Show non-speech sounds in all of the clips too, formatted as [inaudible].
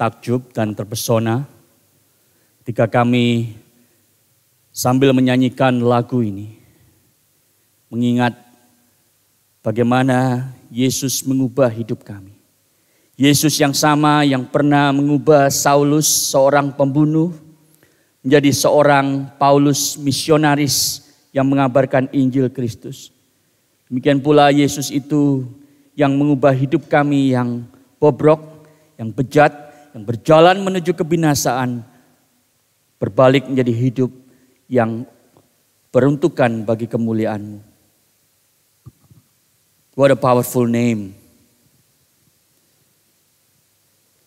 takjub dan terpesona ketika kami sambil menyanyikan lagu ini. Mengingat bagaimana Yesus mengubah hidup kami. Yesus yang sama yang pernah mengubah Saulus seorang pembunuh menjadi seorang Paulus misionaris yang mengabarkan Injil Kristus. Demikian pula Yesus itu yang mengubah hidup kami yang bobrok, yang bejat, yang berjalan menuju kebinasaan berbalik menjadi hidup yang peruntukan bagi kemuliaan What a powerful name.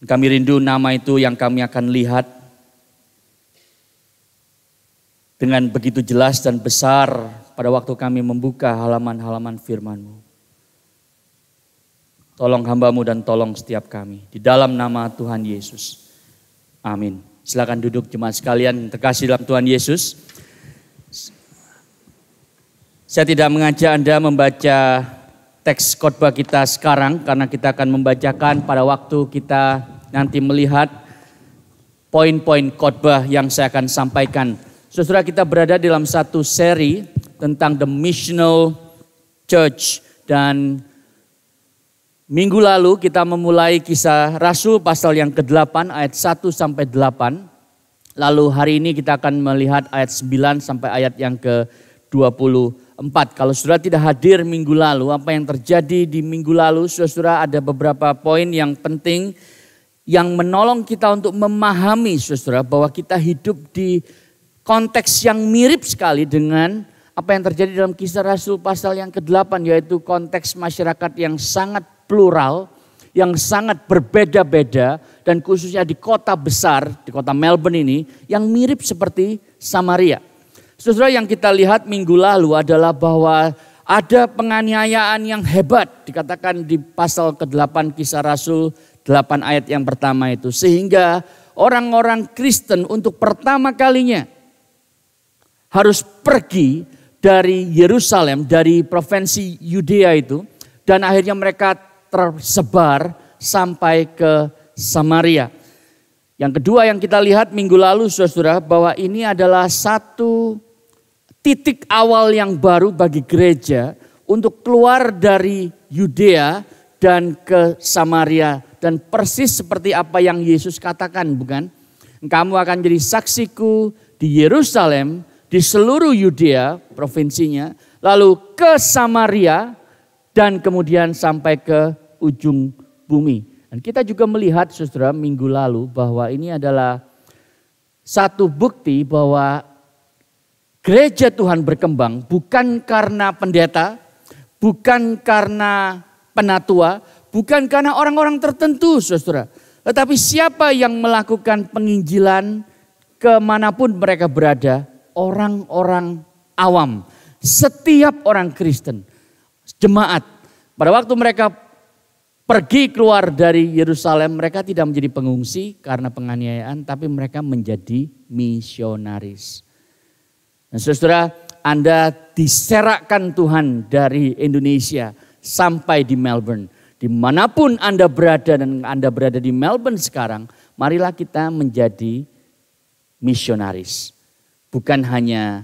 Kami rindu nama itu yang kami akan lihat dengan begitu jelas dan besar pada waktu kami membuka halaman-halaman FirmanMu. Tolong hambamu dan tolong setiap kami. Di dalam nama Tuhan Yesus. Amin. Silakan duduk jemaat sekalian terkasih dalam Tuhan Yesus. Saya tidak mengajak Anda membaca teks khotbah kita sekarang karena kita akan membacakan pada waktu kita nanti melihat poin-poin khotbah yang saya akan sampaikan. Saudara kita berada dalam satu seri tentang the missional church dan Minggu lalu kita memulai kisah Rasul pasal yang ke-8 ayat 1 sampai 8. Lalu hari ini kita akan melihat ayat 9 sampai ayat yang ke-24. Kalau Saudara tidak hadir minggu lalu, apa yang terjadi di minggu lalu? sudah ada beberapa poin yang penting yang menolong kita untuk memahami Saudara bahwa kita hidup di konteks yang mirip sekali dengan apa yang terjadi dalam kisah Rasul pasal yang ke-8 yaitu konteks masyarakat yang sangat plural, yang sangat berbeda-beda dan khususnya di kota besar, di kota Melbourne ini yang mirip seperti Samaria. Saudara yang kita lihat minggu lalu adalah bahwa ada penganiayaan yang hebat dikatakan di pasal ke-8 kisah Rasul 8 ayat yang pertama itu sehingga orang-orang Kristen untuk pertama kalinya harus pergi dari Yerusalem, dari provinsi Yudea itu dan akhirnya mereka tersebar sampai ke Samaria. Yang kedua yang kita lihat minggu lalu Saudara-saudara bahwa ini adalah satu titik awal yang baru bagi gereja untuk keluar dari Yudea dan ke Samaria dan persis seperti apa yang Yesus katakan bukan? Kamu akan jadi saksiku di Yerusalem, di seluruh Yudea provinsinya, lalu ke Samaria dan kemudian sampai ke ujung bumi. Dan kita juga melihat saudara minggu lalu bahwa ini adalah satu bukti bahwa gereja Tuhan berkembang bukan karena pendeta, bukan karena penatua, bukan karena orang-orang tertentu saudara. Tetapi siapa yang melakukan penginjilan kemanapun mereka berada, orang-orang awam, setiap orang Kristen, jemaat. Pada waktu mereka pergi keluar dari Yerusalem, mereka tidak menjadi pengungsi karena penganiayaan, tapi mereka menjadi misionaris. Dan saudara, Anda diserakkan Tuhan dari Indonesia sampai di Melbourne. Dimanapun Anda berada dan Anda berada di Melbourne sekarang, marilah kita menjadi misionaris. Bukan hanya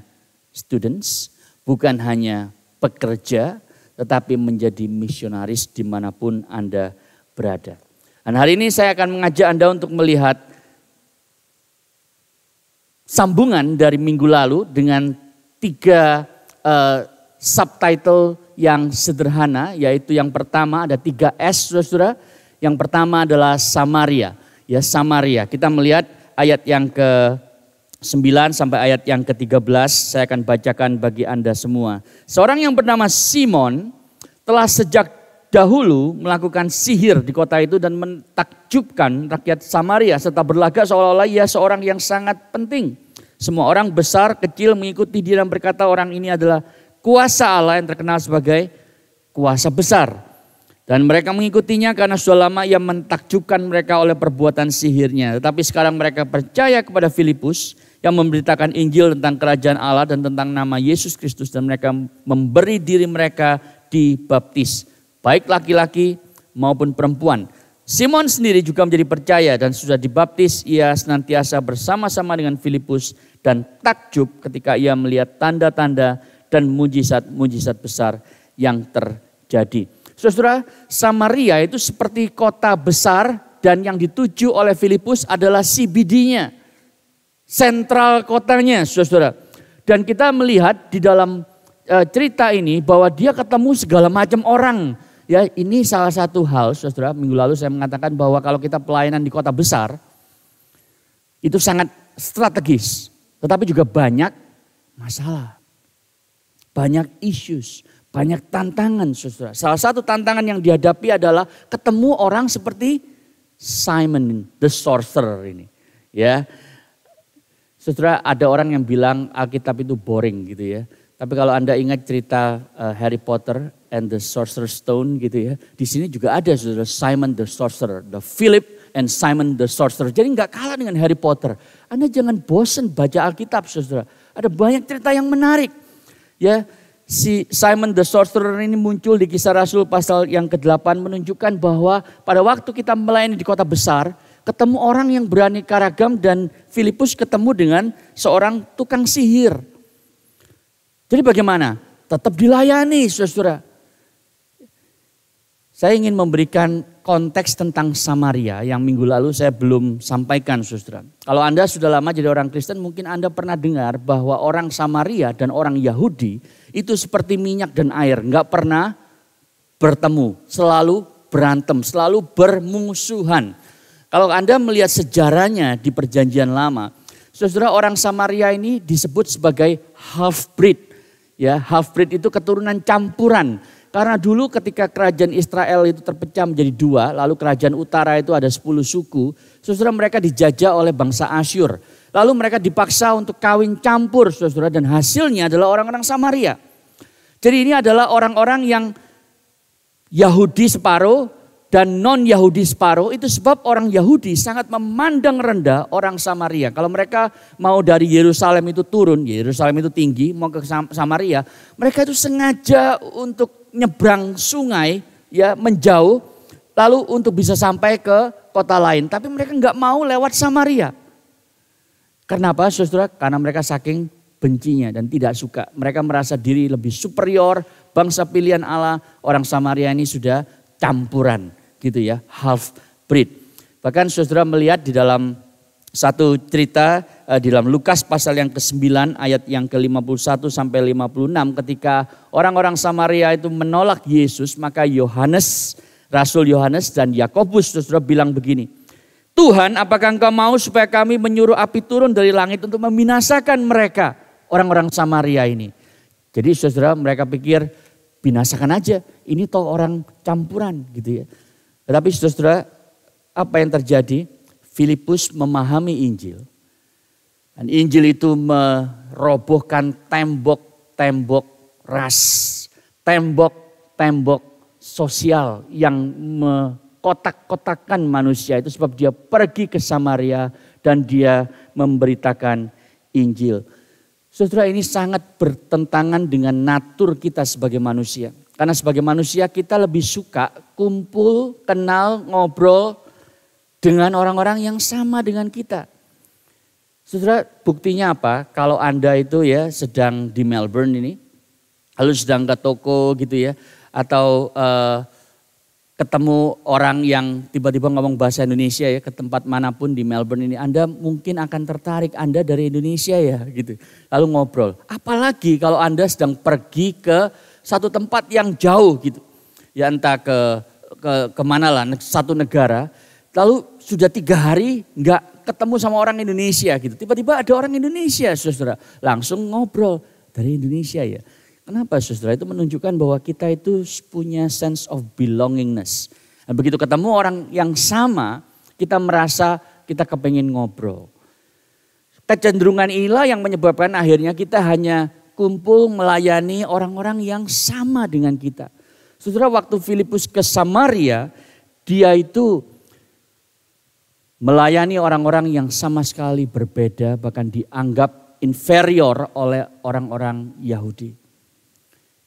students, bukan hanya pekerja, tetapi menjadi misionaris dimanapun Anda berada. Dan hari ini saya akan mengajak Anda untuk melihat sambungan dari minggu lalu dengan tiga uh, subtitle yang sederhana, yaitu yang pertama ada tiga S, saudara-saudara. Yang pertama adalah Samaria, ya Samaria. Kita melihat ayat yang ke 9 sampai ayat yang ke-13 saya akan bacakan bagi Anda semua. Seorang yang bernama Simon telah sejak dahulu melakukan sihir di kota itu dan mentakjubkan rakyat Samaria serta berlagak seolah-olah ia seorang yang sangat penting. Semua orang besar kecil mengikuti dia dan berkata orang ini adalah kuasa Allah yang terkenal sebagai kuasa besar. Dan mereka mengikutinya karena sudah lama ia mentakjubkan mereka oleh perbuatan sihirnya. Tetapi sekarang mereka percaya kepada Filipus yang memberitakan Injil tentang kerajaan Allah dan tentang nama Yesus Kristus dan mereka memberi diri mereka dibaptis, baik laki-laki maupun perempuan. Simon sendiri juga menjadi percaya dan sudah dibaptis ia senantiasa bersama-sama dengan Filipus dan takjub ketika ia melihat tanda-tanda dan mujizat-mujizat besar yang terjadi. Saudara, Samaria itu seperti kota besar dan yang dituju oleh Filipus adalah CBD-nya sentral kotanya, saudara Dan kita melihat di dalam eh, cerita ini bahwa dia ketemu segala macam orang. Ya, ini salah satu hal, saudara. Minggu lalu saya mengatakan bahwa kalau kita pelayanan di kota besar itu sangat strategis, tetapi juga banyak masalah, banyak issues, banyak tantangan, saudara. Salah satu tantangan yang dihadapi adalah ketemu orang seperti Simon the Sorcerer ini, ya Saudara ada orang yang bilang Alkitab itu boring gitu ya. Tapi kalau Anda ingat cerita eh, Harry Potter and the Sorcerer's Stone gitu ya. Di sini juga ada saudara Simon the Sorcerer, the Philip and Simon the Sorcerer. Jadi nggak kalah dengan Harry Potter. Anda jangan bosen baca Alkitab saudara. Ada banyak cerita yang menarik. Ya, si Simon the Sorcerer ini muncul di kisah Rasul pasal yang ke-8 menunjukkan bahwa pada waktu kita melayani di kota besar, ketemu orang yang berani karagam dan Filipus ketemu dengan seorang tukang sihir. Jadi bagaimana? Tetap dilayani saudara-saudara. Saya ingin memberikan konteks tentang Samaria yang minggu lalu saya belum sampaikan saudara. Kalau Anda sudah lama jadi orang Kristen mungkin Anda pernah dengar bahwa orang Samaria dan orang Yahudi itu seperti minyak dan air. nggak pernah bertemu, selalu berantem, selalu bermusuhan. Kalau Anda melihat sejarahnya di perjanjian lama, saudara orang Samaria ini disebut sebagai half-breed. Ya, half-breed itu keturunan campuran. Karena dulu ketika kerajaan Israel itu terpecah menjadi dua, lalu kerajaan utara itu ada sepuluh suku, saudara mereka dijajah oleh bangsa Asyur. Lalu mereka dipaksa untuk kawin campur saudara dan hasilnya adalah orang-orang Samaria. Jadi ini adalah orang-orang yang Yahudi separuh, dan non-Yahudi separuh itu sebab orang Yahudi sangat memandang rendah orang Samaria. Kalau mereka mau dari Yerusalem itu turun, Yerusalem itu tinggi, mau ke Samaria, mereka itu sengaja untuk nyebrang sungai ya menjauh lalu untuk bisa sampai ke kota lain, tapi mereka nggak mau lewat Samaria. Kenapa, Saudara? Karena mereka saking bencinya dan tidak suka. Mereka merasa diri lebih superior, bangsa pilihan Allah, orang Samaria ini sudah campuran gitu ya, half breed. Bahkan saudara melihat di dalam satu cerita eh, di dalam Lukas pasal yang ke-9 ayat yang ke-51 sampai 56 ketika orang-orang Samaria itu menolak Yesus maka Yohanes Rasul Yohanes dan Yakobus saudara bilang begini Tuhan apakah engkau mau supaya kami menyuruh api turun dari langit untuk membinasakan mereka orang-orang Samaria ini jadi saudara mereka pikir binasakan aja ini toh orang campuran gitu ya tetapi saudara-saudara, apa yang terjadi? Filipus memahami Injil. Dan Injil itu merobohkan tembok-tembok ras, tembok-tembok sosial yang mengkotak-kotakan manusia itu sebab dia pergi ke Samaria dan dia memberitakan Injil. Saudara ini sangat bertentangan dengan natur kita sebagai manusia. Karena sebagai manusia kita lebih suka kumpul, kenal, ngobrol dengan orang-orang yang sama dengan kita. Saudara, buktinya apa? Kalau Anda itu ya sedang di Melbourne ini, lalu sedang ke toko gitu ya, atau uh, ketemu orang yang tiba-tiba ngomong bahasa Indonesia ya ke tempat manapun di Melbourne ini, Anda mungkin akan tertarik Anda dari Indonesia ya gitu. Lalu ngobrol. Apalagi kalau Anda sedang pergi ke satu tempat yang jauh gitu. Ya entah ke, ke kemana lah, satu negara. Lalu sudah tiga hari nggak ketemu sama orang Indonesia gitu. Tiba-tiba ada orang Indonesia saudara. Langsung ngobrol dari Indonesia ya. Kenapa saudara? Itu menunjukkan bahwa kita itu punya sense of belongingness. Dan nah, begitu ketemu orang yang sama, kita merasa kita kepengen ngobrol. Kecenderungan inilah yang menyebabkan akhirnya kita hanya kumpul melayani orang-orang yang sama dengan kita. Saudara waktu Filipus ke Samaria, dia itu melayani orang-orang yang sama sekali berbeda bahkan dianggap inferior oleh orang-orang Yahudi.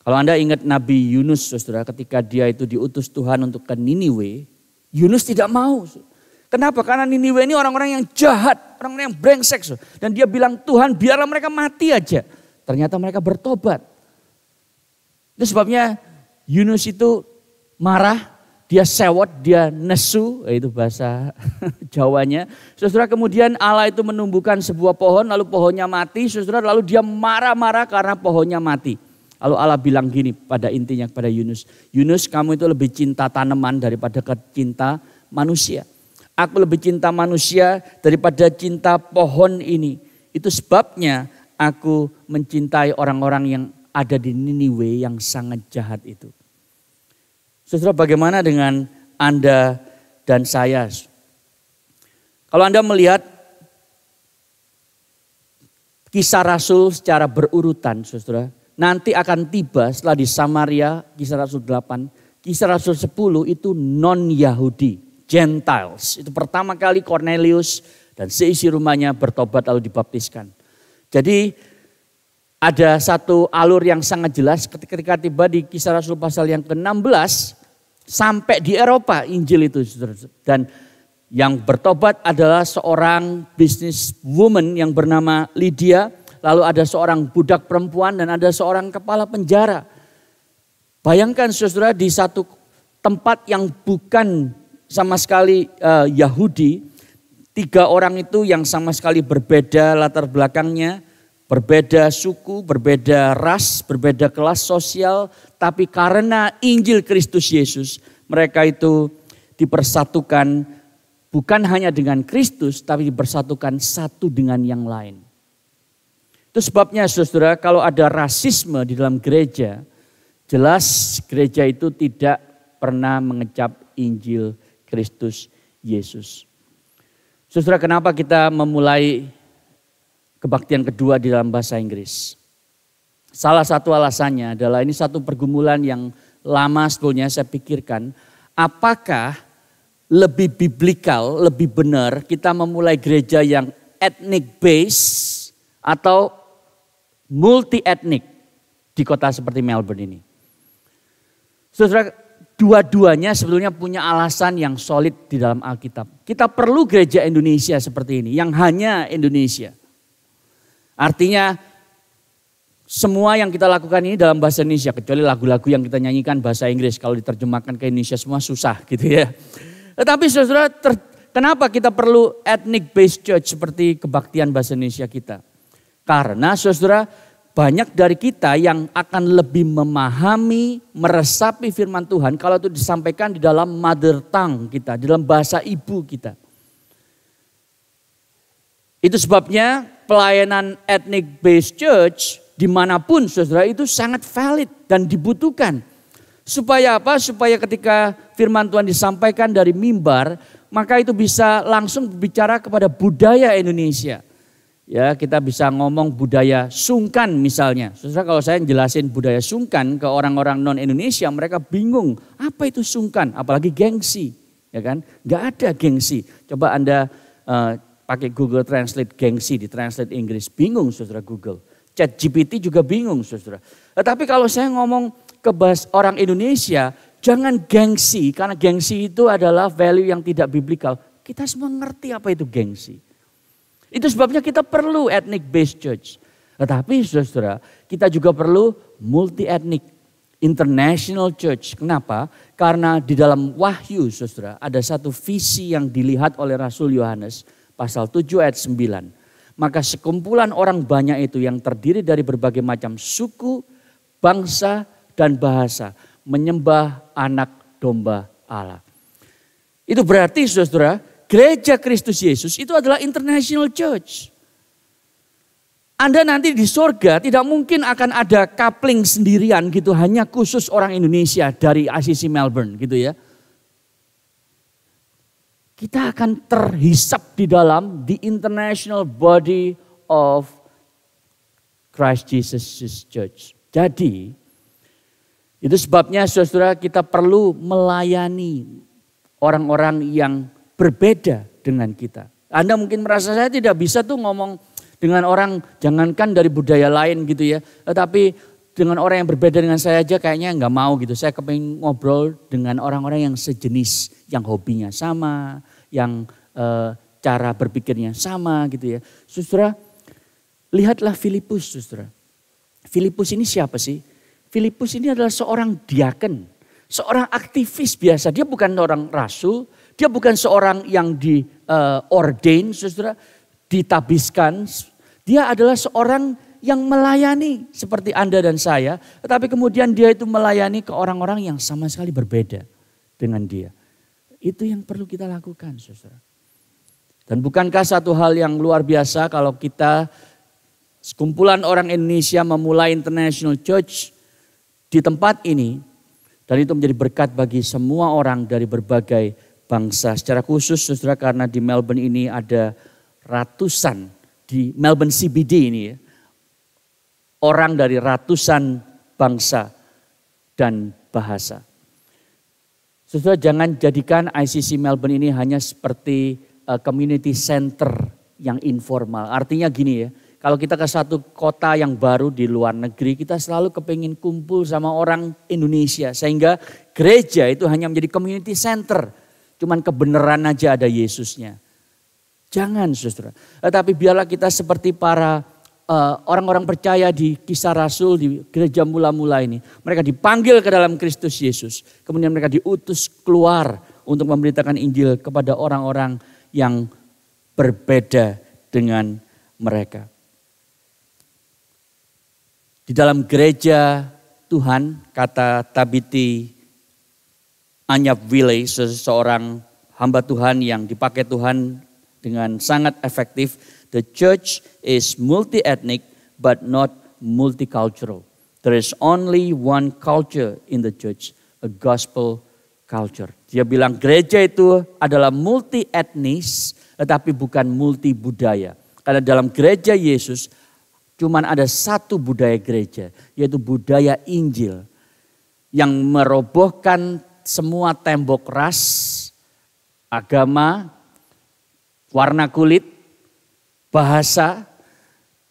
Kalau Anda ingat Nabi Yunus Saudara ketika dia itu diutus Tuhan untuk ke Niniwe, Yunus tidak mau. Kenapa? Karena Niniwe ini orang-orang yang jahat, orang-orang yang brengsek. Dan dia bilang Tuhan biarlah mereka mati aja. Ternyata mereka bertobat. Itu sebabnya Yunus itu marah, dia sewot, dia nesu, eh, itu bahasa [laughs] Jawanya. Saudara kemudian Allah itu menumbuhkan sebuah pohon, lalu pohonnya mati. Saudara lalu dia marah-marah karena pohonnya mati. Lalu Allah bilang gini pada intinya kepada Yunus, Yunus kamu itu lebih cinta tanaman daripada cinta manusia. Aku lebih cinta manusia daripada cinta pohon ini. Itu sebabnya Aku mencintai orang-orang yang ada di Niniwe yang sangat jahat itu. Saudara bagaimana dengan Anda dan saya? Kalau Anda melihat kisah Rasul secara berurutan, saudara, nanti akan tiba setelah di Samaria, kisah Rasul 8, kisah Rasul 10 itu non-Yahudi, Gentiles. Itu pertama kali Cornelius dan seisi rumahnya bertobat lalu dibaptiskan. Jadi ada satu alur yang sangat jelas ketika tiba di kisah Rasul pasal yang ke-16 sampai di Eropa Injil itu. Dan yang bertobat adalah seorang bisnis woman yang bernama Lydia. Lalu ada seorang budak perempuan dan ada seorang kepala penjara. Bayangkan saudara di satu tempat yang bukan sama sekali uh, Yahudi Tiga orang itu yang sama sekali berbeda latar belakangnya, berbeda suku, berbeda ras, berbeda kelas sosial, tapi karena Injil Kristus Yesus, mereka itu dipersatukan bukan hanya dengan Kristus, tapi dipersatukan satu dengan yang lain. Itu sebabnya saudara, kalau ada rasisme di dalam gereja, jelas gereja itu tidak pernah mengecap Injil Kristus Yesus. Saudara, kenapa kita memulai kebaktian kedua di dalam bahasa Inggris? Salah satu alasannya adalah ini satu pergumulan yang lama sebelumnya saya pikirkan. Apakah lebih biblikal, lebih benar kita memulai gereja yang etnik base atau multi etnik di kota seperti Melbourne ini? Saudara, dua-duanya sebetulnya punya alasan yang solid di dalam Alkitab. Kita perlu gereja Indonesia seperti ini, yang hanya Indonesia. Artinya semua yang kita lakukan ini dalam bahasa Indonesia, kecuali lagu-lagu yang kita nyanyikan bahasa Inggris. Kalau diterjemahkan ke Indonesia semua susah gitu ya. Tetapi saudara, kenapa kita perlu ethnic based church seperti kebaktian bahasa Indonesia kita? Karena saudara, banyak dari kita yang akan lebih memahami, meresapi firman Tuhan kalau itu disampaikan di dalam mother tongue kita, di dalam bahasa ibu kita. Itu sebabnya pelayanan ethnic based church dimanapun saudara itu sangat valid dan dibutuhkan. Supaya apa? Supaya ketika firman Tuhan disampaikan dari mimbar, maka itu bisa langsung berbicara kepada budaya Indonesia ya kita bisa ngomong budaya sungkan misalnya. Sesudah kalau saya jelasin budaya sungkan ke orang-orang non Indonesia mereka bingung apa itu sungkan apalagi gengsi ya kan Gak ada gengsi. Coba anda uh, pakai Google Translate gengsi di translate Inggris bingung saudara Google. Chat GPT juga bingung saudara. Tetapi eh, kalau saya ngomong ke bahas orang Indonesia jangan gengsi karena gengsi itu adalah value yang tidak biblical. Kita semua ngerti apa itu gengsi. Itu sebabnya kita perlu ethnic based church. Tetapi saudara, kita juga perlu multi ethnic international church. Kenapa? Karena di dalam Wahyu saudara ada satu visi yang dilihat oleh Rasul Yohanes pasal 7 ayat 9. Maka sekumpulan orang banyak itu yang terdiri dari berbagai macam suku, bangsa, dan bahasa menyembah anak domba Allah. Itu berarti saudara, gereja Kristus Yesus itu adalah international church. Anda nanti di sorga tidak mungkin akan ada coupling sendirian gitu hanya khusus orang Indonesia dari Asisi Melbourne gitu ya. Kita akan terhisap di dalam the international body of Christ Jesus Church. Jadi itu sebabnya saudara kita perlu melayani orang-orang yang berbeda dengan kita. Anda mungkin merasa saya tidak bisa tuh ngomong dengan orang jangankan dari budaya lain gitu ya. Tetapi dengan orang yang berbeda dengan saya aja kayaknya nggak mau gitu. Saya kepengen ngobrol dengan orang-orang yang sejenis, yang hobinya sama, yang e, cara berpikirnya sama gitu ya. Saudara, lihatlah Filipus, saudara. Filipus ini siapa sih? Filipus ini adalah seorang diaken, seorang aktivis biasa. Dia bukan orang rasul, dia bukan seorang yang di uh, ordain, saudara, ditabiskan. Dia adalah seorang yang melayani seperti Anda dan saya. Tetapi kemudian dia itu melayani ke orang-orang yang sama sekali berbeda dengan dia. Itu yang perlu kita lakukan, saudara. Dan bukankah satu hal yang luar biasa kalau kita sekumpulan orang Indonesia memulai International Church di tempat ini dan itu menjadi berkat bagi semua orang dari berbagai bangsa. Secara khusus saudara karena di Melbourne ini ada ratusan, di Melbourne CBD ini ya, orang dari ratusan bangsa dan bahasa. Saudara jangan jadikan ICC Melbourne ini hanya seperti uh, community center yang informal. Artinya gini ya, kalau kita ke satu kota yang baru di luar negeri, kita selalu kepingin kumpul sama orang Indonesia. Sehingga gereja itu hanya menjadi community center Cuman kebenaran aja ada Yesusnya. Jangan saudara. Tetapi eh, biarlah kita seperti para eh, orang-orang uh, orang -orang percaya di kisah rasul di gereja mula-mula ini. Mereka dipanggil ke dalam Kristus Yesus. Kemudian mereka diutus keluar untuk memberitakan Injil kepada orang-orang yang berbeda dengan mereka. Di dalam gereja Tuhan, kata Tabiti Anya Wiley, seseorang hamba Tuhan yang dipakai Tuhan dengan sangat efektif. The church is multi-ethnic but not multicultural. There is only one culture in the church, a gospel culture. Dia bilang gereja itu adalah multi etnis tetapi bukan multi budaya. Karena dalam gereja Yesus cuman ada satu budaya gereja yaitu budaya Injil yang merobohkan semua tembok ras, agama, warna kulit, bahasa,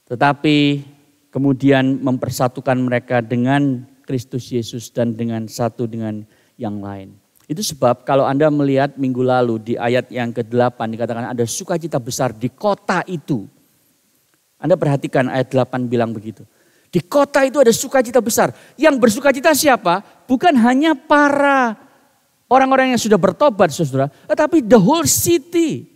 tetapi kemudian mempersatukan mereka dengan Kristus Yesus dan dengan satu dengan yang lain. Itu sebab kalau Anda melihat minggu lalu di ayat yang ke-8 dikatakan ada sukacita besar di kota itu. Anda perhatikan ayat 8 bilang begitu. Di kota itu ada sukacita besar. Yang bersukacita siapa? Bukan hanya para orang-orang yang sudah bertobat, saudara, tetapi the whole city.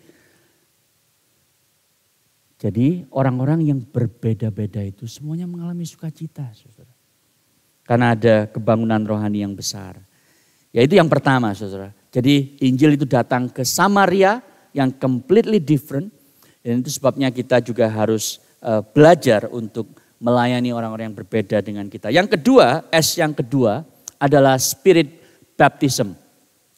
Jadi orang-orang yang berbeda-beda itu semuanya mengalami sukacita, saudara. Karena ada kebangunan rohani yang besar. Ya itu yang pertama, saudara. Jadi Injil itu datang ke Samaria yang completely different. Dan itu sebabnya kita juga harus eh, belajar untuk melayani orang-orang yang berbeda dengan kita. Yang kedua, S yang kedua adalah spirit baptism.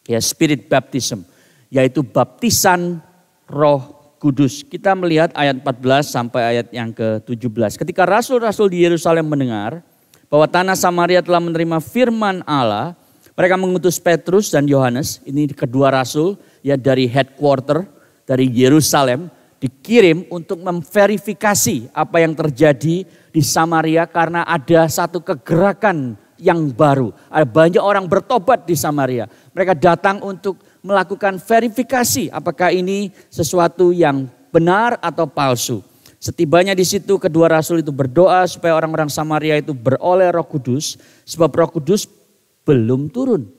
Ya, spirit baptism yaitu baptisan Roh Kudus. Kita melihat ayat 14 sampai ayat yang ke-17. Ketika rasul-rasul di Yerusalem mendengar bahwa tanah Samaria telah menerima firman Allah, mereka mengutus Petrus dan Yohanes, ini kedua rasul ya dari headquarter dari Yerusalem dikirim untuk memverifikasi apa yang terjadi di Samaria karena ada satu kegerakan yang baru. Ada banyak orang bertobat di Samaria. Mereka datang untuk melakukan verifikasi apakah ini sesuatu yang benar atau palsu. Setibanya di situ kedua rasul itu berdoa supaya orang-orang Samaria itu beroleh Roh Kudus sebab Roh Kudus belum turun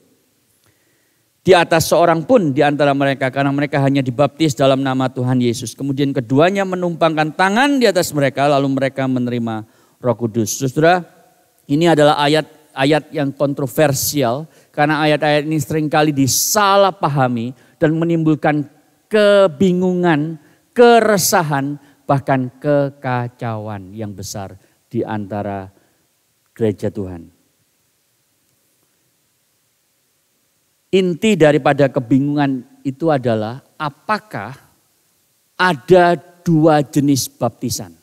di atas seorang pun di antara mereka karena mereka hanya dibaptis dalam nama Tuhan Yesus. Kemudian keduanya menumpangkan tangan di atas mereka lalu mereka menerima Roh Kudus. Saudara, ini adalah ayat-ayat yang kontroversial karena ayat-ayat ini seringkali disalahpahami dan menimbulkan kebingungan, keresahan, bahkan kekacauan yang besar di antara gereja Tuhan. Inti daripada kebingungan itu adalah apakah ada dua jenis baptisan?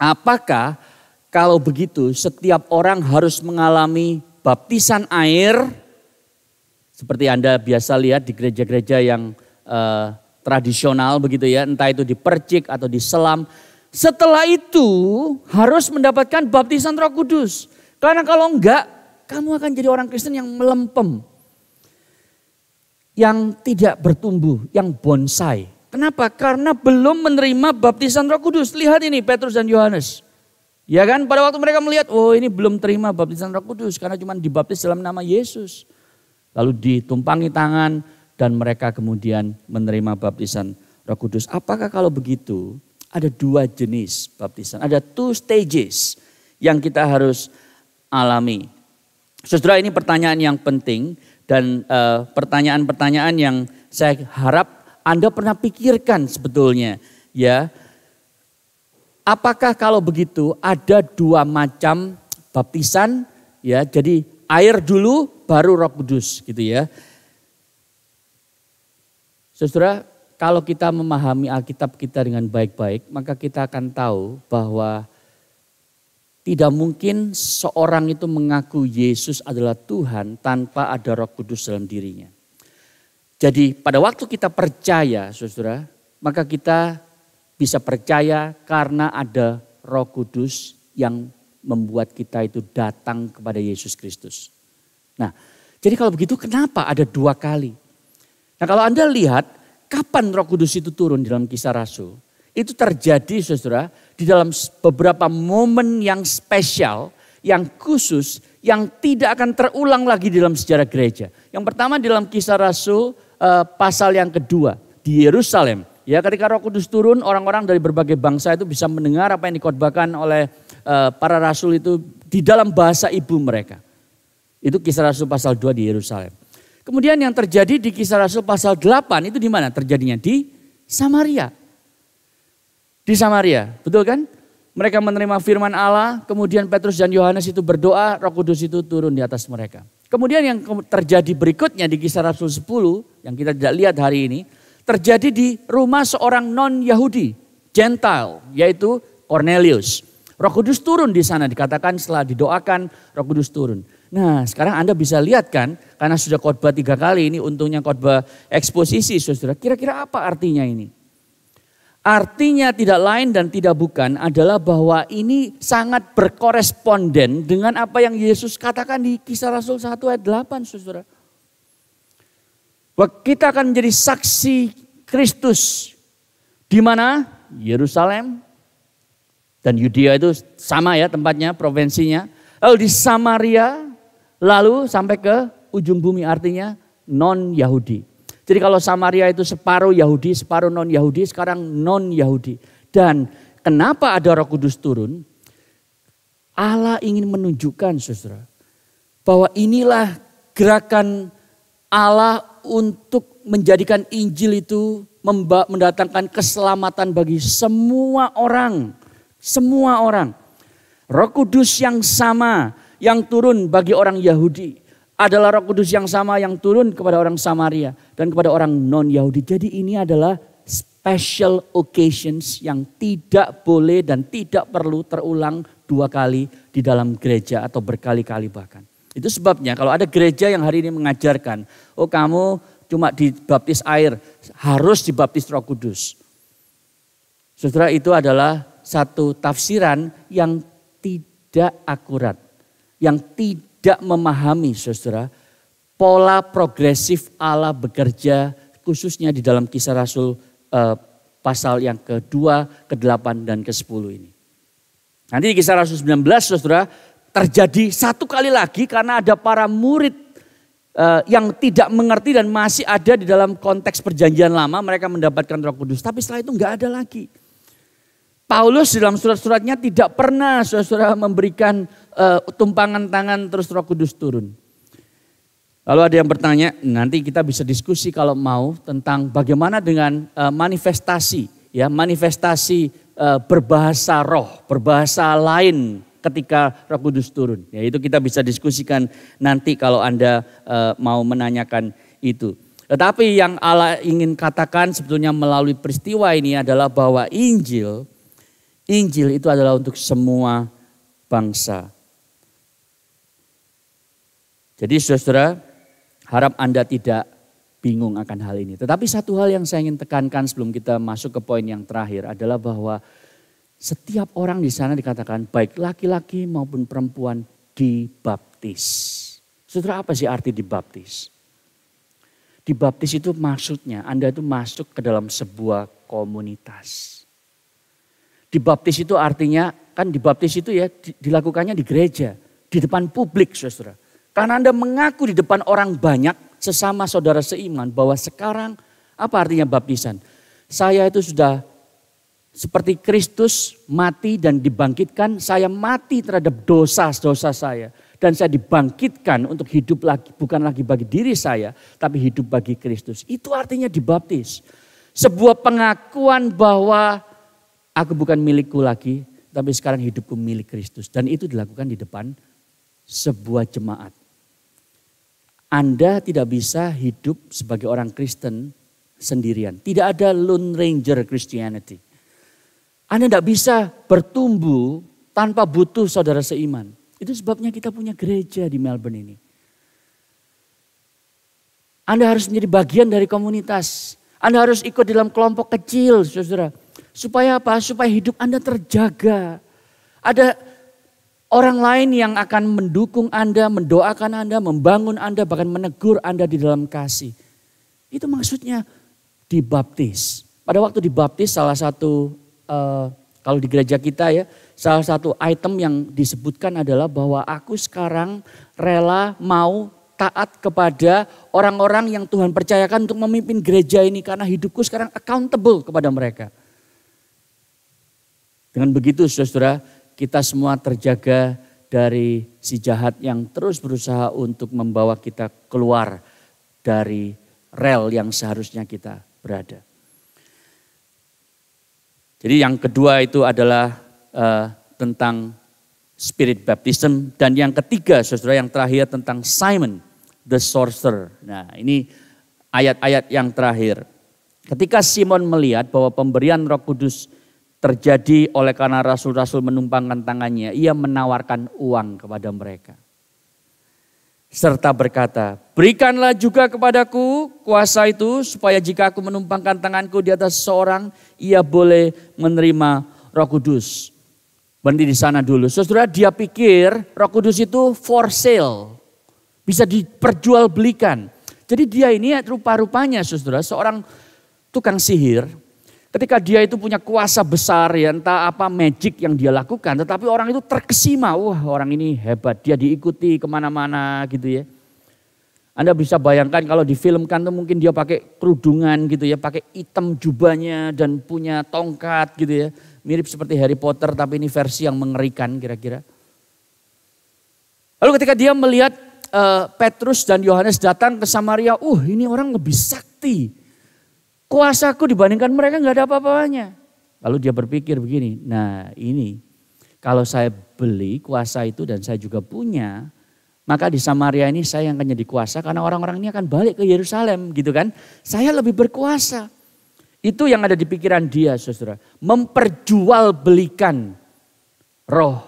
Apakah kalau begitu setiap orang harus mengalami baptisan air seperti Anda biasa lihat di gereja-gereja yang eh, tradisional begitu ya, entah itu dipercik atau diselam. Setelah itu harus mendapatkan baptisan Roh Kudus. Karena kalau enggak, kamu akan jadi orang Kristen yang melempem, yang tidak bertumbuh, yang bonsai. Kenapa? Karena belum menerima baptisan Roh Kudus. Lihat ini Petrus dan Yohanes. Ya kan? Pada waktu mereka melihat, oh ini belum terima baptisan Roh Kudus karena cuma dibaptis dalam nama Yesus. Lalu ditumpangi tangan dan mereka kemudian menerima baptisan Roh Kudus. Apakah kalau begitu ada dua jenis baptisan? Ada two stages yang kita harus alami. Saudara ini pertanyaan yang penting dan eh, pertanyaan-pertanyaan yang saya harap Anda pernah pikirkan sebetulnya ya. Apakah kalau begitu ada dua macam baptisan ya. Jadi air dulu baru Roh Kudus gitu ya. Saudara, kalau kita memahami Alkitab kita dengan baik-baik, maka kita akan tahu bahwa tidak mungkin seorang itu mengaku Yesus adalah Tuhan tanpa ada Roh Kudus dalam dirinya. Jadi pada waktu kita percaya, Saudara, maka kita bisa percaya karena ada Roh Kudus yang membuat kita itu datang kepada Yesus Kristus. Nah, jadi kalau begitu kenapa ada dua kali? Nah, kalau Anda lihat kapan Roh Kudus itu turun dalam kisah Rasul, itu terjadi saudara di dalam beberapa momen yang spesial, yang khusus, yang tidak akan terulang lagi dalam sejarah gereja. Yang pertama di dalam kisah Rasul eh, pasal yang kedua di Yerusalem. Ya ketika roh kudus turun orang-orang dari berbagai bangsa itu bisa mendengar apa yang dikhotbahkan oleh eh, para rasul itu di dalam bahasa ibu mereka. Itu kisah Rasul pasal 2 di Yerusalem. Kemudian yang terjadi di kisah Rasul pasal 8 itu di mana terjadinya? Di Samaria di Samaria. Betul kan? Mereka menerima firman Allah, kemudian Petrus dan Yohanes itu berdoa, Roh Kudus itu turun di atas mereka. Kemudian yang terjadi berikutnya di Kisah Rasul 10 yang kita tidak lihat hari ini, terjadi di rumah seorang non-Yahudi, Gentile, yaitu Cornelius. Roh Kudus turun di sana, dikatakan setelah didoakan, Roh Kudus turun. Nah, sekarang Anda bisa lihat kan, karena sudah khotbah tiga kali ini, untungnya khotbah eksposisi, saudara. Kira-kira apa artinya ini? Artinya tidak lain dan tidak bukan adalah bahwa ini sangat berkoresponden dengan apa yang Yesus katakan di kisah Rasul 1 ayat 8 saudara. Kita akan menjadi saksi Kristus di mana Yerusalem dan Yudea itu sama ya tempatnya, provinsinya. Lalu di Samaria, lalu sampai ke ujung bumi artinya non Yahudi. Jadi kalau Samaria itu separuh Yahudi, separuh non-Yahudi, sekarang non-Yahudi. Dan kenapa ada roh kudus turun? Allah ingin menunjukkan saudara bahwa inilah gerakan Allah untuk menjadikan Injil itu mendatangkan keselamatan bagi semua orang, semua orang. Roh Kudus yang sama yang turun bagi orang Yahudi, adalah roh kudus yang sama yang turun kepada orang Samaria dan kepada orang non-Yahudi. Jadi ini adalah special occasions yang tidak boleh dan tidak perlu terulang dua kali di dalam gereja atau berkali-kali bahkan. Itu sebabnya kalau ada gereja yang hari ini mengajarkan, oh kamu cuma dibaptis air, harus dibaptis roh kudus. Saudara itu adalah satu tafsiran yang tidak akurat, yang tidak tidak memahami saudara pola progresif Allah bekerja khususnya di dalam kisah Rasul eh, pasal yang kedua, ke-8 dan ke-10 ini. Nanti di kisah Rasul 19 saudara terjadi satu kali lagi karena ada para murid eh, yang tidak mengerti dan masih ada di dalam konteks perjanjian lama mereka mendapatkan roh kudus. Tapi setelah itu nggak ada lagi. Paulus dalam surat-suratnya tidak pernah saudara memberikan uh, tumpangan tangan terus roh kudus turun. Lalu ada yang bertanya, nanti kita bisa diskusi kalau mau tentang bagaimana dengan uh, manifestasi, ya manifestasi uh, berbahasa roh, berbahasa lain ketika Roh Kudus turun. Ya, itu kita bisa diskusikan nanti kalau Anda uh, mau menanyakan itu. Tetapi yang Allah ingin katakan sebetulnya melalui peristiwa ini adalah bahwa Injil Injil itu adalah untuk semua bangsa. Jadi saudara harap Anda tidak bingung akan hal ini. Tetapi satu hal yang saya ingin tekankan sebelum kita masuk ke poin yang terakhir adalah bahwa setiap orang di sana dikatakan baik laki-laki maupun perempuan dibaptis. Saudara apa sih arti dibaptis? Dibaptis itu maksudnya Anda itu masuk ke dalam sebuah komunitas. Dibaptis itu artinya kan dibaptis itu ya dilakukannya di gereja, di depan publik saudara. Karena Anda mengaku di depan orang banyak sesama saudara seiman bahwa sekarang apa artinya baptisan? Saya itu sudah seperti Kristus mati dan dibangkitkan, saya mati terhadap dosa-dosa saya. Dan saya dibangkitkan untuk hidup lagi, bukan lagi bagi diri saya, tapi hidup bagi Kristus. Itu artinya dibaptis. Sebuah pengakuan bahwa Aku bukan milikku lagi, tapi sekarang hidupku milik Kristus. Dan itu dilakukan di depan sebuah jemaat. Anda tidak bisa hidup sebagai orang Kristen sendirian. Tidak ada lone ranger Christianity. Anda tidak bisa bertumbuh tanpa butuh saudara seiman. Itu sebabnya kita punya gereja di Melbourne ini. Anda harus menjadi bagian dari komunitas. Anda harus ikut dalam kelompok kecil, saudara. -saudara. Supaya apa? Supaya hidup Anda terjaga. Ada orang lain yang akan mendukung Anda, mendoakan Anda, membangun Anda, bahkan menegur Anda di dalam kasih. Itu maksudnya dibaptis. Pada waktu dibaptis salah satu eh, kalau di gereja kita ya, salah satu item yang disebutkan adalah bahwa aku sekarang rela mau taat kepada orang-orang yang Tuhan percayakan untuk memimpin gereja ini karena hidupku sekarang accountable kepada mereka. Dengan begitu saudara-saudara kita semua terjaga dari si jahat yang terus berusaha untuk membawa kita keluar dari rel yang seharusnya kita berada. Jadi yang kedua itu adalah uh, tentang spirit baptism dan yang ketiga saudara yang terakhir tentang Simon the sorcerer. Nah, ini ayat-ayat yang terakhir. Ketika Simon melihat bahwa pemberian Roh Kudus terjadi oleh karena rasul-rasul menumpangkan tangannya, ia menawarkan uang kepada mereka. Serta berkata, berikanlah juga kepadaku kuasa itu supaya jika aku menumpangkan tanganku di atas seorang, ia boleh menerima roh kudus. Berhenti di sana dulu. Saudara dia pikir roh kudus itu for sale. Bisa diperjualbelikan. Jadi dia ini rupa-rupanya saudara seorang tukang sihir Ketika dia itu punya kuasa besar, ya entah apa magic yang dia lakukan, tetapi orang itu terkesima, wah orang ini hebat, dia diikuti kemana-mana gitu ya. Anda bisa bayangkan kalau difilmkan tuh mungkin dia pakai kerudungan gitu ya, pakai item jubahnya dan punya tongkat gitu ya. Mirip seperti Harry Potter tapi ini versi yang mengerikan kira-kira. Lalu ketika dia melihat uh, Petrus dan Yohanes datang ke Samaria, uh ini orang lebih sakti. Kuasaku dibandingkan mereka nggak ada apa-apanya. Lalu dia berpikir begini, nah ini kalau saya beli kuasa itu dan saya juga punya, maka di Samaria ini saya yang akan jadi kuasa karena orang-orang ini akan balik ke Yerusalem gitu kan. Saya lebih berkuasa. Itu yang ada di pikiran dia saudara. Memperjualbelikan roh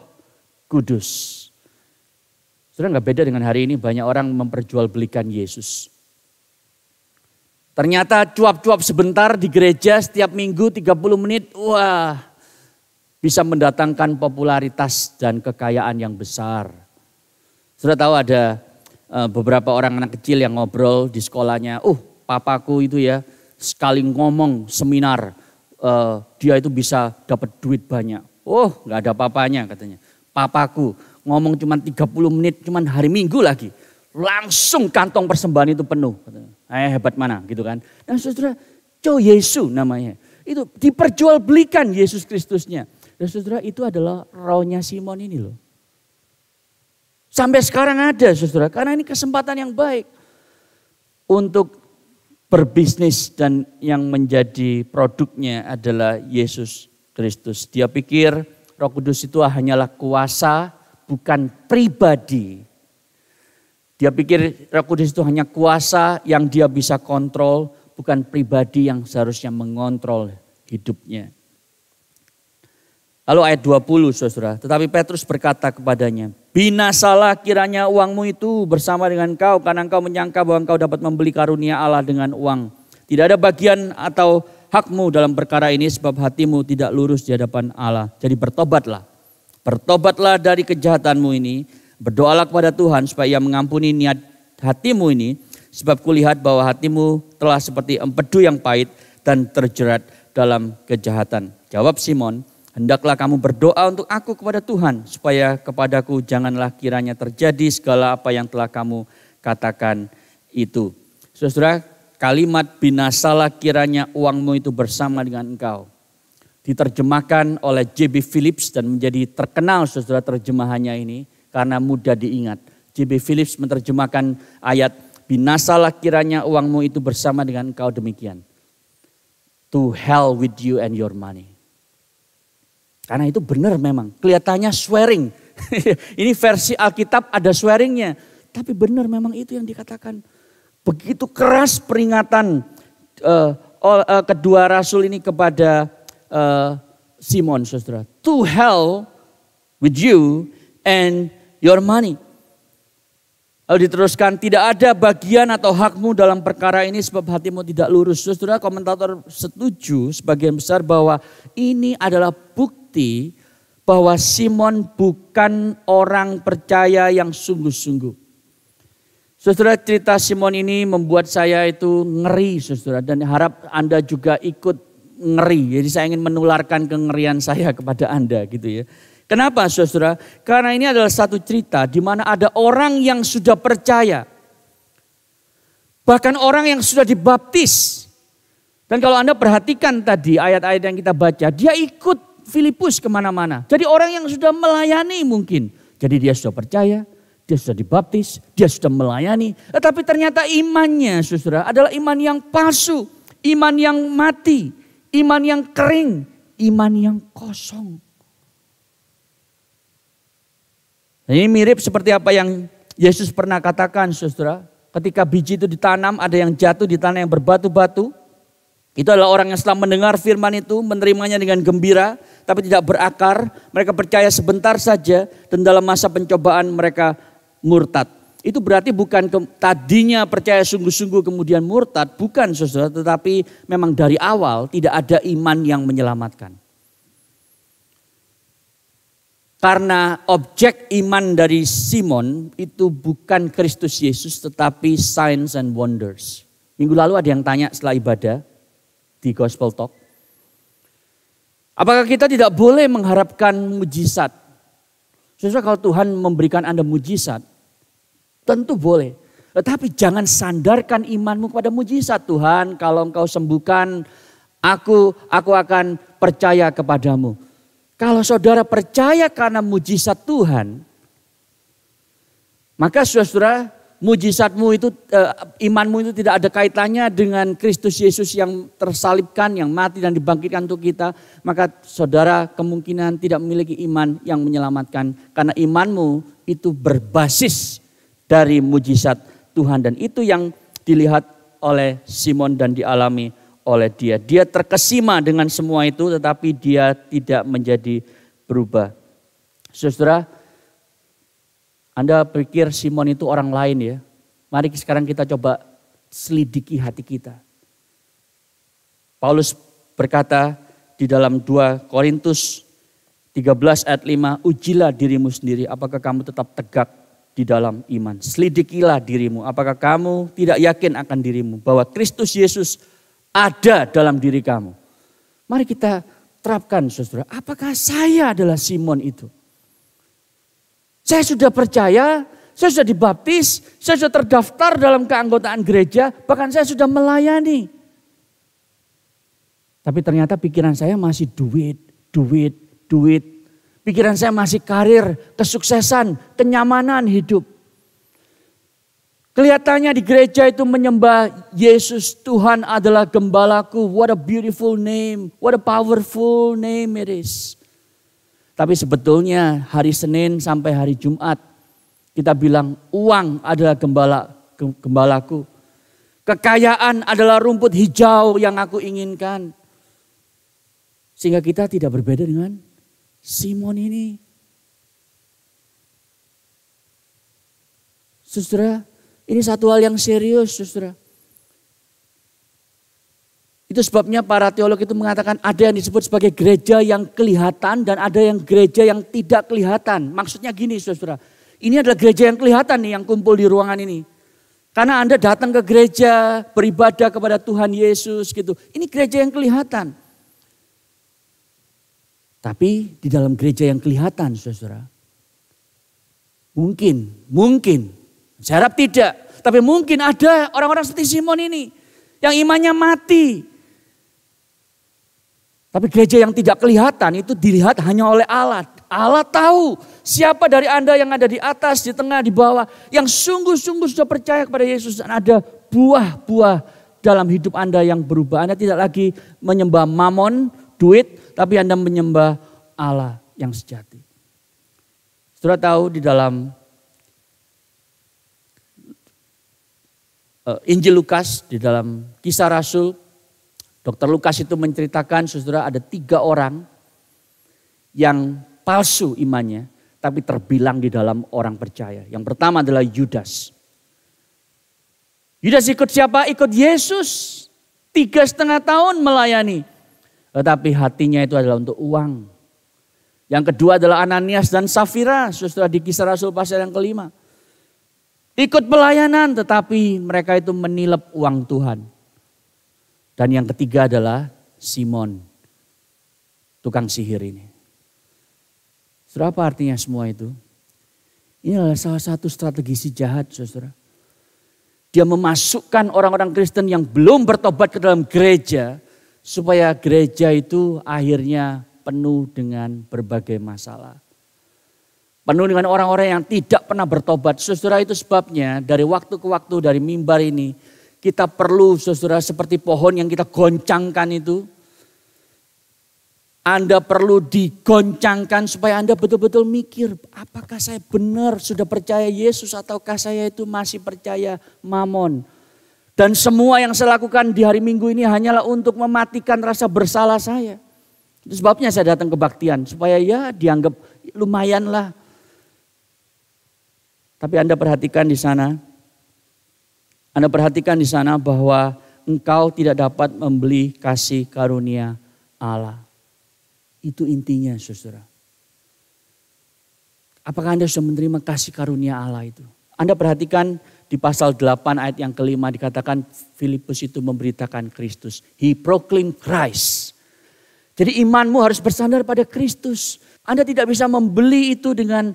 kudus. Saudara nggak beda dengan hari ini banyak orang memperjualbelikan Yesus. Ternyata cuap-cuap sebentar di gereja setiap minggu 30 menit, wah bisa mendatangkan popularitas dan kekayaan yang besar. Sudah tahu ada eh, beberapa orang anak kecil yang ngobrol di sekolahnya, uh papaku itu ya sekali ngomong seminar, eh, dia itu bisa dapat duit banyak. Oh nggak ada papanya katanya, papaku ngomong cuma 30 menit, cuma hari minggu lagi Langsung kantong persembahan itu penuh. Eh hebat mana gitu kan. Dan nah, saudara, cow Yesus namanya. Itu diperjualbelikan Yesus Kristusnya. Dan nah, saudara itu adalah rohnya Simon ini loh. Sampai sekarang ada saudara. Karena ini kesempatan yang baik. Untuk berbisnis dan yang menjadi produknya adalah Yesus Kristus. Dia pikir roh kudus itu hanyalah kuasa bukan pribadi dia pikir Kudus itu hanya kuasa yang dia bisa kontrol, bukan pribadi yang seharusnya mengontrol hidupnya. Lalu ayat 20 saudara, tetapi Petrus berkata kepadanya, Binasalah kiranya uangmu itu bersama dengan kau, karena engkau menyangka bahwa engkau dapat membeli karunia Allah dengan uang. Tidak ada bagian atau hakmu dalam perkara ini sebab hatimu tidak lurus di hadapan Allah. Jadi bertobatlah. Bertobatlah dari kejahatanmu ini Berdoalah kepada Tuhan supaya ia mengampuni niat hatimu ini. Sebab kulihat bahwa hatimu telah seperti empedu yang pahit dan terjerat dalam kejahatan. Jawab Simon, hendaklah kamu berdoa untuk aku kepada Tuhan. Supaya kepadaku janganlah kiranya terjadi segala apa yang telah kamu katakan itu. Saudara, kalimat binasalah kiranya uangmu itu bersama dengan engkau diterjemahkan oleh J.B. Phillips dan menjadi terkenal saudara terjemahannya ini karena mudah diingat. J.B. Phillips menerjemahkan ayat, binasalah kiranya uangmu itu bersama dengan kau demikian. To hell with you and your money. Karena itu benar memang, kelihatannya swearing. [laughs] Ini versi Alkitab ada swearingnya. Tapi benar memang itu yang dikatakan. Begitu keras peringatan uh, uh, kedua rasul ini kepada uh, Simon saudara. To hell with you and your money. Lalu diteruskan, tidak ada bagian atau hakmu dalam perkara ini sebab hatimu tidak lurus. Saudara komentator setuju sebagian besar bahwa ini adalah bukti bahwa Simon bukan orang percaya yang sungguh-sungguh. Saudara cerita Simon ini membuat saya itu ngeri saudara dan harap Anda juga ikut ngeri. Jadi saya ingin menularkan kengerian saya [laughs] kepada Anda gitu ya. Kenapa saudara? Karena ini adalah satu cerita di mana ada orang yang sudah percaya. Bahkan orang yang sudah dibaptis. Dan kalau Anda perhatikan tadi ayat-ayat yang kita baca, dia ikut Filipus kemana-mana. Jadi orang yang sudah melayani mungkin. Jadi dia sudah percaya, dia sudah dibaptis, dia sudah melayani. Tetapi ternyata imannya saudara adalah iman yang palsu, iman yang mati, iman yang kering, iman yang kosong. Ini mirip seperti apa yang Yesus pernah katakan saudara. Ketika biji itu ditanam ada yang jatuh di tanah yang berbatu-batu. Itu adalah orang yang setelah mendengar firman itu menerimanya dengan gembira tapi tidak berakar. Mereka percaya sebentar saja dan dalam masa pencobaan mereka murtad. Itu berarti bukan ke, tadinya percaya sungguh-sungguh kemudian murtad, bukan saudara, tetapi memang dari awal tidak ada iman yang menyelamatkan. Karena objek iman dari Simon itu bukan Kristus Yesus tetapi signs and wonders. Minggu lalu ada yang tanya setelah ibadah di Gospel Talk. Apakah kita tidak boleh mengharapkan mujizat? Sesuai kalau Tuhan memberikan Anda mujizat, tentu boleh. Tetapi jangan sandarkan imanmu kepada mujizat Tuhan. Kalau engkau sembuhkan, aku aku akan percaya kepadamu. Kalau saudara percaya karena mujizat Tuhan, maka saudara mujizatmu itu eh, imanmu itu tidak ada kaitannya dengan Kristus Yesus yang tersalibkan, yang mati dan dibangkitkan untuk kita, maka saudara kemungkinan tidak memiliki iman yang menyelamatkan karena imanmu itu berbasis dari mujizat Tuhan dan itu yang dilihat oleh Simon dan dialami oleh dia. Dia terkesima dengan semua itu tetapi dia tidak menjadi berubah. Saudara, Anda pikir Simon itu orang lain ya. Mari sekarang kita coba selidiki hati kita. Paulus berkata di dalam 2 Korintus 13 ayat 5, ujilah dirimu sendiri apakah kamu tetap tegak di dalam iman. Selidikilah dirimu apakah kamu tidak yakin akan dirimu bahwa Kristus Yesus ada dalam diri kamu. Mari kita terapkan saudara. Apakah saya adalah Simon itu? Saya sudah percaya, saya sudah dibaptis, saya sudah terdaftar dalam keanggotaan gereja, bahkan saya sudah melayani. Tapi ternyata pikiran saya masih duit, duit, duit. Pikiran saya masih karir, kesuksesan, kenyamanan hidup. Kelihatannya di gereja itu menyembah Yesus Tuhan adalah gembalaku. What a beautiful name. What a powerful name it is. Tapi sebetulnya hari Senin sampai hari Jumat kita bilang uang adalah gembala gembalaku. Kekayaan adalah rumput hijau yang aku inginkan. Sehingga kita tidak berbeda dengan Simon ini. Saudara, ini satu hal yang serius, saudara. Itu sebabnya para teolog itu mengatakan ada yang disebut sebagai gereja yang kelihatan dan ada yang gereja yang tidak kelihatan. Maksudnya gini, saudara. Ini adalah gereja yang kelihatan nih yang kumpul di ruangan ini. Karena Anda datang ke gereja, beribadah kepada Tuhan Yesus gitu. Ini gereja yang kelihatan. Tapi di dalam gereja yang kelihatan, saudara, mungkin, mungkin saya harap tidak. Tapi mungkin ada orang-orang seperti Simon ini. Yang imannya mati. Tapi gereja yang tidak kelihatan itu dilihat hanya oleh Allah. Allah tahu siapa dari Anda yang ada di atas, di tengah, di bawah. Yang sungguh-sungguh sudah percaya kepada Yesus. Dan ada buah-buah dalam hidup Anda yang berubah. Anda tidak lagi menyembah mamon, duit. Tapi Anda menyembah Allah yang sejati. Sudah tahu di dalam Eh, Injil Lukas di dalam kisah Rasul. Dokter Lukas itu menceritakan saudara ada tiga orang yang palsu imannya tapi terbilang di dalam orang percaya. Yang pertama adalah Yudas. Yudas ikut siapa? Ikut Yesus. Tiga setengah tahun melayani. Tetapi hatinya itu adalah untuk uang. Yang kedua adalah Ananias dan Safira. Sesudah di kisah Rasul pasal yang kelima ikut pelayanan tetapi mereka itu menilap uang Tuhan. Dan yang ketiga adalah Simon, tukang sihir ini. Sudah apa artinya semua itu? Ini adalah salah satu strategi si jahat saudara. Dia memasukkan orang-orang Kristen yang belum bertobat ke dalam gereja. Supaya gereja itu akhirnya penuh dengan berbagai masalah. Penuh dengan orang-orang yang tidak pernah bertobat. Saudara itu sebabnya dari waktu ke waktu dari mimbar ini kita perlu saudara seperti pohon yang kita goncangkan itu. Anda perlu digoncangkan supaya Anda betul-betul mikir, apakah saya benar sudah percaya Yesus ataukah saya itu masih percaya mamon. Dan semua yang saya lakukan di hari Minggu ini hanyalah untuk mematikan rasa bersalah saya. Itu sebabnya saya datang ke baktian supaya ya dianggap lumayanlah tapi Anda perhatikan di sana, Anda perhatikan di sana bahwa engkau tidak dapat membeli kasih karunia Allah. Itu intinya saudara. Apakah Anda sudah menerima kasih karunia Allah itu? Anda perhatikan di pasal 8 ayat yang kelima dikatakan Filipus itu memberitakan Kristus. He proclaimed Christ. Jadi imanmu harus bersandar pada Kristus. Anda tidak bisa membeli itu dengan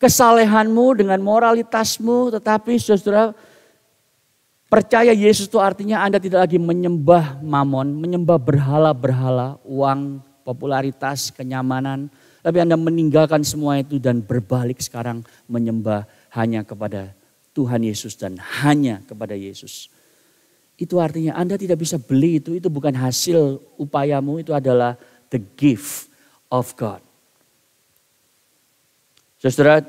kesalehanmu, dengan moralitasmu, tetapi saudara percaya Yesus itu artinya Anda tidak lagi menyembah mamon, menyembah berhala-berhala, uang, popularitas, kenyamanan, tapi Anda meninggalkan semua itu dan berbalik sekarang menyembah hanya kepada Tuhan Yesus dan hanya kepada Yesus. Itu artinya Anda tidak bisa beli itu, itu bukan hasil upayamu, itu adalah the gift of God. Saudara,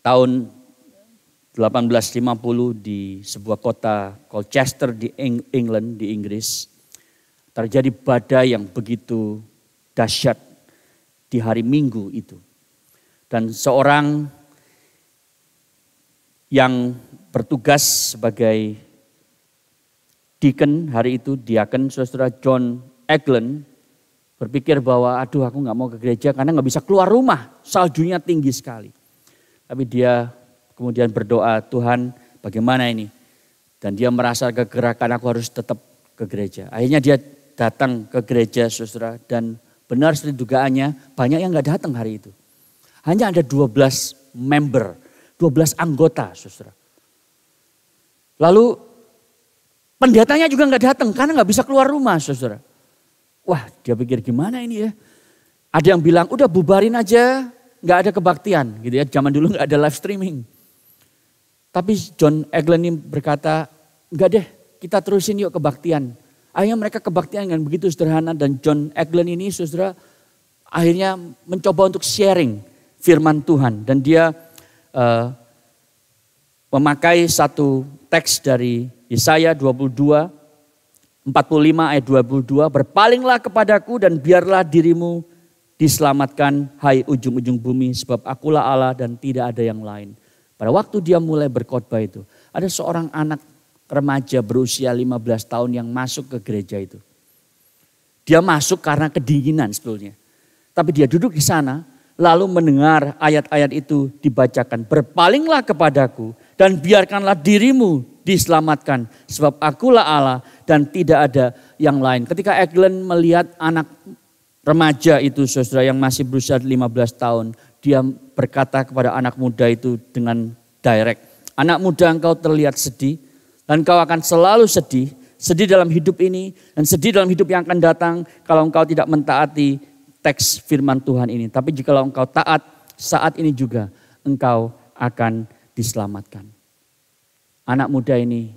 tahun 1850 di sebuah kota Colchester di England, di Inggris, terjadi badai yang begitu dahsyat di hari Minggu itu. Dan seorang yang bertugas sebagai deacon hari itu, diaken saudara John Eglin, berpikir bahwa aduh aku nggak mau ke gereja karena nggak bisa keluar rumah, saljunya tinggi sekali. Tapi dia kemudian berdoa, Tuhan bagaimana ini? Dan dia merasa kegerakan aku harus tetap ke gereja. Akhirnya dia datang ke gereja saudara dan benar seperti dugaannya banyak yang nggak datang hari itu. Hanya ada 12 member, 12 anggota saudara. Lalu pendetanya juga nggak datang karena nggak bisa keluar rumah saudara. Wah dia pikir gimana ini ya. Ada yang bilang udah bubarin aja nggak ada kebaktian gitu ya. Zaman dulu nggak ada live streaming. Tapi John Eglin ini berkata nggak deh kita terusin yuk kebaktian. Akhirnya mereka kebaktian dengan begitu sederhana dan John Eglin ini saudara akhirnya mencoba untuk sharing firman Tuhan dan dia uh, memakai satu teks dari Yesaya 22 45 ayat 22, berpalinglah kepadaku dan biarlah dirimu diselamatkan hai ujung-ujung bumi sebab akulah Allah dan tidak ada yang lain. Pada waktu dia mulai berkhotbah itu, ada seorang anak remaja berusia 15 tahun yang masuk ke gereja itu. Dia masuk karena kedinginan sebetulnya. Tapi dia duduk di sana lalu mendengar ayat-ayat itu dibacakan. Berpalinglah kepadaku dan biarkanlah dirimu diselamatkan sebab akulah Allah dan tidak ada yang lain. Ketika Eglon melihat anak remaja itu saudara yang masih berusia 15 tahun, dia berkata kepada anak muda itu dengan direct, anak muda engkau terlihat sedih dan kau akan selalu sedih, sedih dalam hidup ini dan sedih dalam hidup yang akan datang kalau engkau tidak mentaati teks firman Tuhan ini. Tapi jika engkau taat saat ini juga engkau akan diselamatkan. Anak muda ini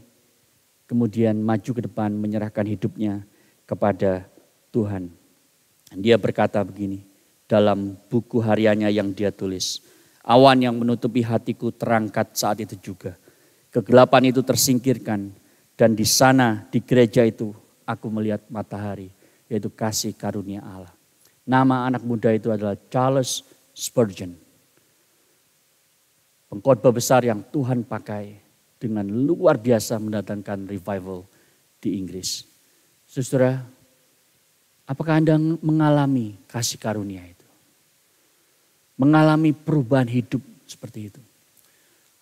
kemudian maju ke depan menyerahkan hidupnya kepada Tuhan. Dia berkata begini dalam buku hariannya yang dia tulis. Awan yang menutupi hatiku terangkat saat itu juga. Kegelapan itu tersingkirkan dan di sana di gereja itu aku melihat matahari yaitu kasih karunia Allah. Nama anak muda itu adalah Charles Spurgeon. Pengkhotbah besar yang Tuhan pakai dengan luar biasa mendatangkan revival di Inggris. Saudara, apakah Anda mengalami kasih karunia itu? Mengalami perubahan hidup seperti itu?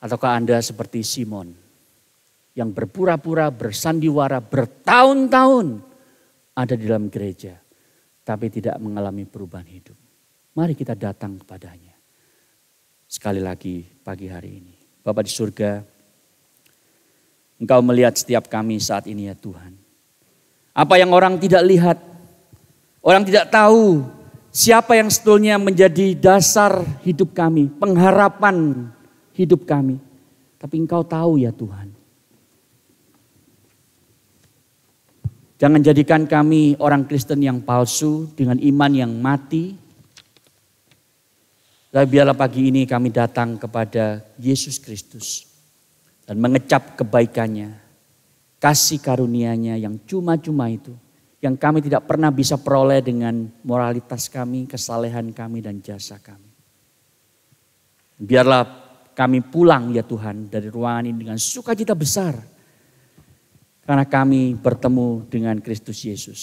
Ataukah Anda seperti Simon yang berpura-pura, bersandiwara, bertahun-tahun ada di dalam gereja tapi tidak mengalami perubahan hidup. Mari kita datang kepadanya. Sekali lagi pagi hari ini. Bapak di surga, Engkau melihat setiap kami saat ini ya Tuhan. Apa yang orang tidak lihat, orang tidak tahu siapa yang sebetulnya menjadi dasar hidup kami, pengharapan hidup kami. Tapi Engkau tahu ya Tuhan. Jangan jadikan kami orang Kristen yang palsu dengan iman yang mati. Tapi biarlah pagi ini kami datang kepada Yesus Kristus dan mengecap kebaikannya, kasih karunia-Nya yang cuma-cuma itu, yang kami tidak pernah bisa peroleh dengan moralitas kami, kesalehan kami dan jasa kami. Biarlah kami pulang ya Tuhan dari ruangan ini dengan sukacita besar karena kami bertemu dengan Kristus Yesus.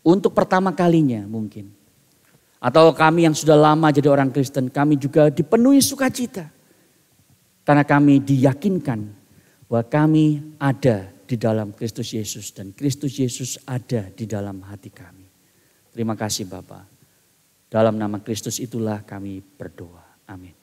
Untuk pertama kalinya mungkin. Atau kami yang sudah lama jadi orang Kristen, kami juga dipenuhi sukacita karena kami diyakinkan bahwa kami ada di dalam Kristus Yesus dan Kristus Yesus ada di dalam hati kami. Terima kasih Bapak. Dalam nama Kristus itulah kami berdoa. Amin.